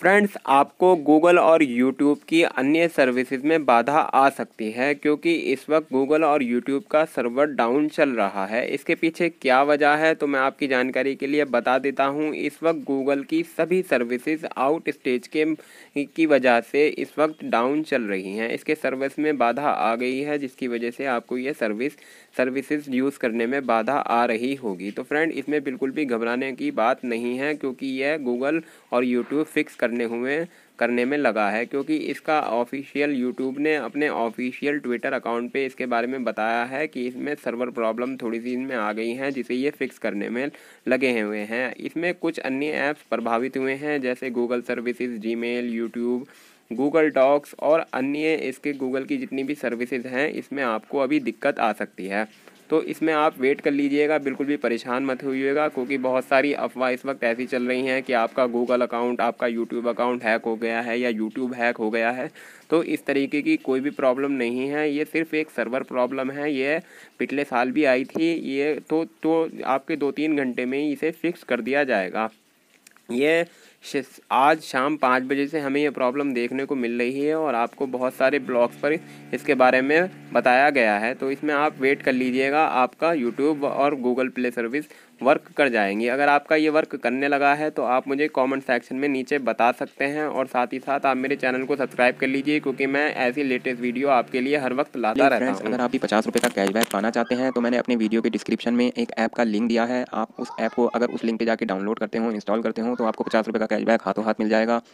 Friends आपको Google और YouTube की अन्य सर्विसेज में बाधा आ सकती है क्योंकि इस वक्त गूगल और यूट्यूब का सर्वर डाउन चल रहा है इसके पीछे क्या वजह है तो मैं आपकी जानकारी के लिए बता देता हूं इस वक्त गूगल की सभी सर्विसेज आउट स्टेज के की वजह से इस वक्त डाउन चल रही हैं इसके सर्विस में बाधा आ गई है जिसकी वजह से आपको ये सर्विस सर्विसेज यूज़ करने में बाधा आ रही होगी तो फ्रेंड इसमें बिल्कुल भी घबराने की बात नहीं है क्योंकि यह गूगल और यूट्यूब फिक्स करने हुए करने में लगा है क्योंकि इसका ऑफिशियल यूट्यूब ने अपने ऑफिशियल ट्विटर अकाउंट पे इसके बारे में बताया है कि इसमें सर्वर प्रॉब्लम थोड़ी सी इनमें आ गई हैं जिसे ये फिक्स करने में लगे हुए हैं इसमें कुछ अन्य ऐप्स प्रभावित हुए हैं जैसे गूगल सर्विसेज जी यूट्यूब गूगल डॉक्स और अन्य इसके गूगल की जितनी भी सर्विसेज हैं इसमें आपको अभी दिक्कत आ सकती है तो इसमें आप वेट कर लीजिएगा बिल्कुल भी परेशान मत होइएगा क्योंकि बहुत सारी अफवाह इस वक्त ऐसी चल रही हैं कि आपका गूगल अकाउंट आपका यूट्यूब अकाउंट हैक हो गया है या यूट्यूब हैक हो गया है तो इस तरीके की कोई भी प्रॉब्लम नहीं है ये सिर्फ एक सर्वर प्रॉब्लम है ये पिछले साल भी आई थी ये तो तो आपके दो तीन घंटे में ही इसे फिक्स कर दिया जाएगा ये आज शाम पाँच बजे से हमें यह प्रॉब्लम देखने को मिल रही है और आपको बहुत सारे ब्लॉग्स पर इसके बारे में बताया गया है तो इसमें आप वेट कर लीजिएगा आपका यूट्यूब और गूगल प्ले सर्विस वर्क कर जाएंगी अगर आपका ये वर्क करने लगा है तो आप मुझे कमेंट सेक्शन में नीचे बता सकते हैं और साथ ही साथ आप मेरे चैनल को सब्सक्राइब कर लीजिए क्योंकि मैं ऐसी लेटेस्ट वीडियो आपके लिए हर वक्त लाता रहता हूं। अगर आप भी पचास रुपये का कैशबैक पाना चाहते हैं तो मैंने अपने वीडियो के डिस्क्रिप्शन में एक ऐप का लिंक दिया है आप उस ऐप को अगर उस लिंक पर जाकर डाउनलोड करते हो इंस्टॉल करते हो तो आपको पचास रुपये का कैशबैक हाथों हाथ मिल जाएगा